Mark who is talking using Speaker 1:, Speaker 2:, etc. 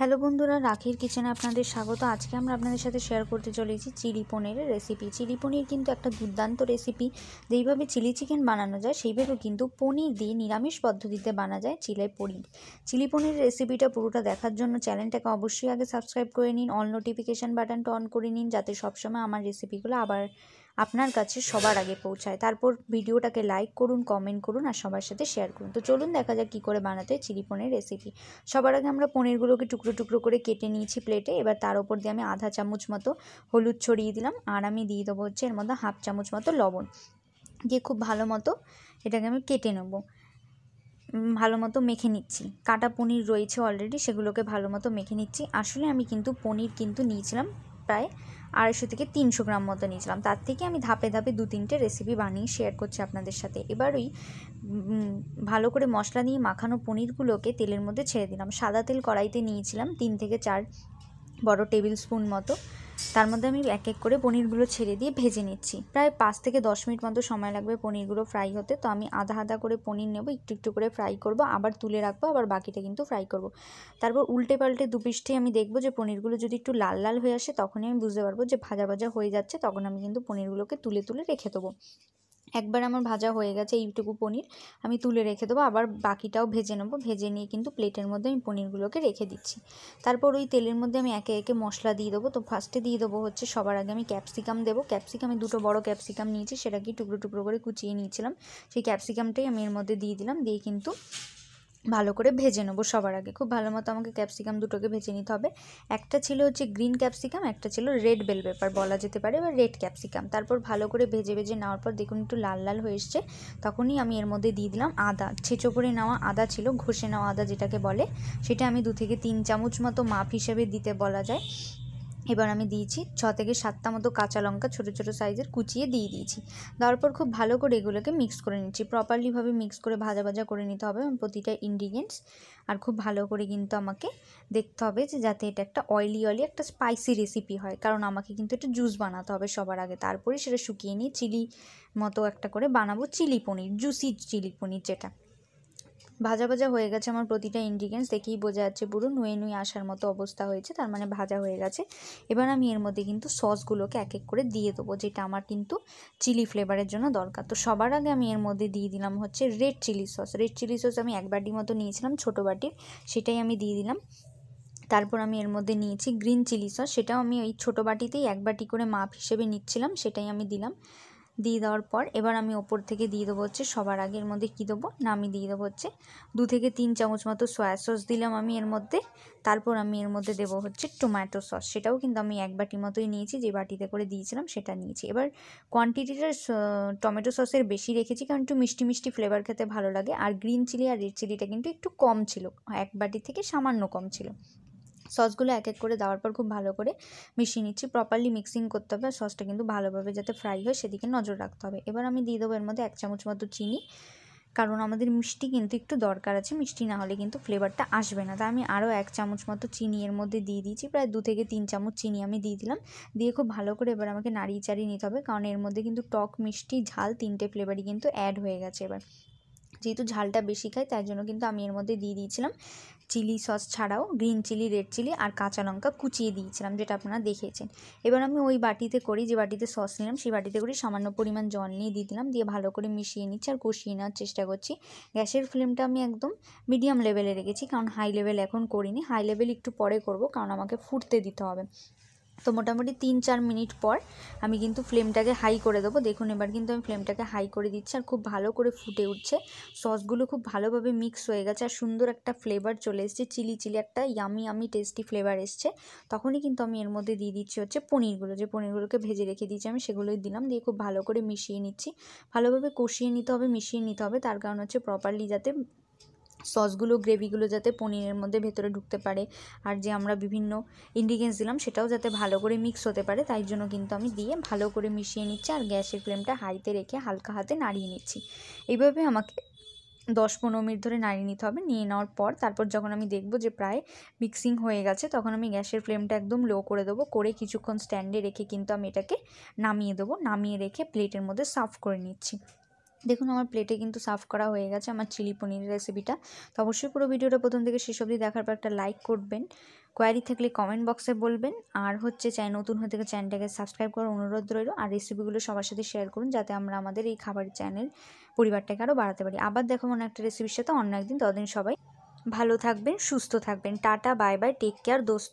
Speaker 1: hello বন্ধুরা রাখির কিচেনে আপনাদের স্বাগত আজকে আমরা আপনাদের সাথে শেয়ার করতে চলেছি চিলি পনিরের রেসিপি চিলি পনির কিন্তু একটা দুর্দান্ত রেসিপি যেইভাবে চিলি চিকেন বানানো যায় সেইভাবে কিন্তু পনির দিয়ে নিরামিষ পদ্ধতিতে বানা যায় চিলে পনির চিলি পনির রেসিপিটা পুরোটা দেখার জন্য চ্যানেলটাকে অবশ্যই আগে সাবস্ক্রাইব করে নিন অল নোটিফিকেশান বাটনটা অন করে নিন যাতে সবসময় আমার রেসিপিগুলো আবার আপনার কাছে সবার আগে পৌঁছায় তারপর ভিডিওটাকে লাইক করুন কমেন্ট করুন আর সবার সাথে শেয়ার করুন তো চলুন দেখা যাক কী করে বানাতে চিলি পনির রেসিপি সবার আগে আমরা পনিরগুলোকে টুকরো টুকরো করে কেটে নিয়েছি প্লেটে এবার তার উপর দিয়ে আমি আধা চামচ মতো হলুদ ছড়িয়ে দিলাম আর আমি দিয়ে দেবো হচ্ছে এর মধ্যে হাফ চামচ মতো লবণ দিয়ে খুব ভালো মতো এটাকে আমি কেটে নেব ভালো মতো মেখে নিচ্ছি কাটা পনির রয়েছে অলরেডি সেগুলোকে ভালো মতো মেখে নিচ্ছি আসলে আমি কিন্তু পনির কিন্তু নিয়েছিলাম প্রায় আড়াইশো থেকে তিনশো গ্রাম মতো নিয়েছিলাম তার থেকে আমি ধাপে ধাপে দু তিনটে রেসিপি বানিয়ে শেয়ার করছি আপনাদের সাথে এবার ওই ভালো করে মশলা দিয়ে মাখানো পনিরগুলোকে তেলের মধ্যে ছেড়ে দিলাম সাদা তেল কড়াইতে নিয়েছিলাম তিন থেকে চার বড় টেবিল স্পুন মতো তার মধ্যে আমি এক এক করে পনিরগুলো ছেড়ে দিয়ে ভেজে নিচ্ছি প্রায় পাঁচ থেকে দশ মিনিট মতো সময় লাগবে পনিরগুলো ফ্রাই হতে তো আমি আধা আধা করে পনির নেব একটু একটু করে ফ্রাই করব আবার তুলে রাখবো আবার বাকিটা কিন্তু ফ্রাই করব তারপর উল্টে পাল্টে দুপিষ্ঠে আমি দেখবো যে পনিরগুলো যদি একটু লাল লাল হয়ে আসে তখনই আমি বুঝতে পারবো যে ভাজা ভাজা হয়ে যাচ্ছে তখন আমি কিন্তু পনিরগুলোকে তুলে তুলে রেখে দেবো একবার আমার ভাজা হয়ে গেছে এইটুকু পনির আমি তুলে রেখে দেবো আবার বাকিটাও ভেজে নেবো ভেজে নিয়ে কিন্তু প্লেটের মধ্যে আমি পনিরগুলোকে রেখে দিচ্ছি তারপর ওই তেলের মধ্যে আমি একে একে মশলা দিয়ে দেবো তো ফার্স্টে দিয়ে দেবো হচ্ছে সবার আগে আমি ক্যাপসিকাম দেবো ক্যাপসিকামে দুটো বড় ক্যাপসিকাম নিয়েছি সেটাকে টুকরো টুকরো করে কুচিয়ে নিয়েছিলাম সেই ক্যাপসিকামটাই আমি এর মধ্যে দিয়ে দিলাম দিয়ে কিন্তু ভালো করে ভেজে নেবো সবার আগে খুব ভালো মতো আমাকে ক্যাপসিকাম দুটোকে ভেজে নিতে হবে একটা ছিল হচ্ছে গ্রিন ক্যাপসিকাম একটা ছিল রেড বেল পেপার বলা যেতে পারে বা রেড ক্যাপসিকাম তারপর ভালো করে ভেজে ভেজে নেওয়ার পর দেখুন একটু লাল লাল হয়ে এসছে তখনই আমি এর মধ্যে দিয়ে দিলাম আদা ছেঁচো করে নেওয়া আদা ছিল ঘষে নেওয়া আদা যেটাকে বলে সেটা আমি দু থেকে তিন চামচ মতো মাপ হিসেবে দিতে বলা যায় এবার আমি দিয়েছি ছ থেকে সাতটা মতো কাঁচা লঙ্কা ছোটো ছোটো সাইজের কুচিয়ে দিয়ে দিয়েছি দেওয়ার পর খুব ভালো করে এগুলোকে মিক্স করে নিচ্ছি প্রপারলিভাবে মিক্স করে ভাজা ভাজা করে নিতে হবে প্রতিটা ইনগ্রিডিয়েন্টস আর খুব ভালো করে কিন্তু আমাকে দেখতে হবে যে যাতে এটা একটা অয়েলি অয়েলি একটা স্পাইসি রেসিপি হয় কারণ আমাকে কিন্তু এটা জুস বানাতে হবে সবার আগে তারপরে সেটা শুকিয়ে নিয়ে চিলি মতো একটা করে বানাবো chilli paneer juicy chilli paneer যেটা ভাজা ভাজা হয়ে গেছে আমার প্রতিটা ইনগ্রিডিয়েন্টস দেখেই বোঝা যাচ্ছে পুরো নুয়ে নুয়ে আসার মতো অবস্থা হয়েছে তার মানে ভাজা হয়ে গেছে এবার আমি এর মধ্যে কিন্তু সসগুলোকে এক এক করে দিয়ে দেবো যেটা আমার কিন্তু চিলি ফ্লেভারের জন্য দরকার তো সবার আগে আমি এর মধ্যে দিয়ে দিলাম হচ্ছে red chilli sauce red chilli sauce আমি এক বাটি মতো নিয়েছিলাম ছোটো বাটির সেটাই আমি দিয়ে দিলাম তারপর আমি এর মধ্যে নিয়েছি গ্রিন চিলি সস সেটাও আমি ওই ছোটো বাটিতেই এক বাটি করে মাপ হিসেবে নিচ্ছিলাম সেটাই আমি দিলাম দিয়ে দেওয়ার পর এবার আমি ওপর থেকে দিয়ে দেবো হচ্ছে সবার আগের মধ্যে কী দেবো না আমি দিয়ে দেবো হচ্ছে দু থেকে তিন চামচ মতো সয়া সস দিলাম আমি এর মধ্যে তারপর আমি এর মধ্যে দেবো হচ্ছে টমেটো সস সেটাও কিন্তু আমি এক বাটি মতোই নিয়েছি যে বাটিতে করে দিয়েছিলাম সেটা নিয়েছি এবার কোয়ান্টিটিটা টমেটো সসের বেশি রেখেছি কারণ একটু মিষ্টি মিষ্টি ফ্লেভার খেতে ভালো লাগে আর গ্রিন চিলি আর রেড চিলিটা কিন্তু একটু কম ছিল এক বাটি থেকে সামান্য কম ছিল সসগুলো এক এক করে দেওয়ার পর খুব ভালো করে মিশিয়ে নিচ্ছি প্রপারলি মিক্সিং করতে হবে আর সসটা কিন্তু ভালোভাবে যাতে ফ্রাই হয় সেদিকে নজর রাখতে হবে এবার আমি দিয়ে দেবো এর মধ্যে এক চামচ মতো চিনি কারণ আমাদের মিষ্টি কিন্তু একটু দরকার আছে মিষ্টি না হলে কিন্তু ফ্লেভারটা আসবে না তাই আমি আরও এক চামচ মতো চিনি এর মধ্যে দিয়ে দিয়েছি প্রায় দু থেকে তিন চামচ চিনি আমি দিয়ে দিলাম দিয়ে খুব ভালো করে এবার আমাকে নাড়িয়ে চাড়িয়ে নিতে হবে কারণ এর মধ্যে কিন্তু টক মিষ্টি ঝাল তিনটে ফ্লেভারই কিন্তু অ্যাড হয়ে গেছে এবার যেহেতু ঝালটা বেশি খাই তার জন্য কিন্তু আমি এর মধ্যে দিয়ে দিয়েছিলাম চিলি সস ছাড়াও গ্রিন চিলি রেড চিলি আর কাঁচা লঙ্কা কুচিয়ে দিয়েছিলাম যেটা আপনারা দেখেছেন এবার আমি ওই বাটিতে করি যে বাটিতে সস নিলাম সেই বাটিতে করে সামান্য পরিমাণ জল নিয়ে দিয়ে দিলাম দিয়ে ভালো করে মিশিয়ে নিচ্ছি আর কষিয়ে নেওয়ার চেষ্টা করছি গ্যাসের ফ্লেমটা আমি একদম মিডিয়াম লেভেলে রেখেছি কারণ হাই লেভেল এখন করিনি হাই লেভেল একটু পরে করব কারণ আমাকে ফুটতে দিতে হবে তো মোটামুটি তিন চার মিনিট পর আমি কিন্তু ফ্লেমটাকে হাই করে দেবো দেখুন এবার কিন্তু আমি ফ্লেমটাকে হাই করে দিচ্ছি আর খুব ভালো করে ফুটে উঠছে সসগুলো খুব ভালোভাবে মিক্স হয়ে গেছে আর সুন্দর একটা ফ্লেভার চলে এসছে চিলি চিলি একটা ইয়ামি ইয়ামি টেস্টি ফ্লেভার এসছে তখনই কিন্তু আমি এর মধ্যে দিয়ে দিচ্ছি হচ্ছে পনিরগুলো যে পনিরগুলোকে ভেজে রেখে দিয়েছি আমি সেগুলোই দিলাম দিয়ে খুব ভালো করে মিশিয়ে নিচ্ছি ভালোভাবে কষিয়ে নিতে হবে মিশিয়ে নিতে হবে তার কারণ হচ্ছে প্রপারলি যাতে সসগুলো গ্রেভিগুলো যাতে পনিরের মধ্যে ভেতরে ঢুকতে পারে আর যে আমরা বিভিন্ন ইনগ্রিডিয়েন্টস দিলাম সেটাও যাতে ভালো করে মিক্স হতে পারে তাই জন্য কিন্তু আমি দিয়ে ভালো করে মিশিয়ে নিচ্ছি আর গ্যাসের ফ্লেমটা হাইতে রেখে হালকা হাতে নাড়িয়ে নিচ্ছি এইভাবে আমাকে দশ পনেরো মিনিট ধরে নাড়িয়ে নিতে হবে নিয়ে নেওয়ার পর তারপর যখন আমি দেখব যে প্রায় মিক্সিং হয়ে গেছে তখন আমি গ্যাসের ফ্লেমটা একদম লো করে দেবো করে কিছুক্ষণ স্ট্যান্ডে রেখে কিন্তু আমি এটাকে নামিয়ে দেবো নামিয়ে রেখে প্লেটের মধ্যে সার্ভ করে নিচ্ছি দেখুন আমার প্লেটে কিন্তু সার্ভ করা হয়ে গেছে আমার চিলি পনিরের রেসিপিটা তো অবশ্যই পুরো ভিডিওটা প্রথম থেকে শেষ অবধি দেখার পর একটা লাইক করবেন কোয়ারি থাকলে কমেন্ট বক্সে বলবেন আর হচ্ছে চাই নতুন হয়ে থেকে চ্যানেলটাকে সাবস্ক্রাইব করার অনুরোধ রইল আর রেসিপিগুলো সবার সাথে শেয়ার করুন যাতে আমরা আমাদের এই খাবারের চ্যানেল পরিবারটাকে আরও বাড়াতে পারি আবার দেখো মনে একটা রেসিপির সাথে অন্য একদিন ততদিন সবাই ভালো থাকবেন সুস্থ থাকবেন টাটা বাই বাই টেক কেয়ার দোস্ত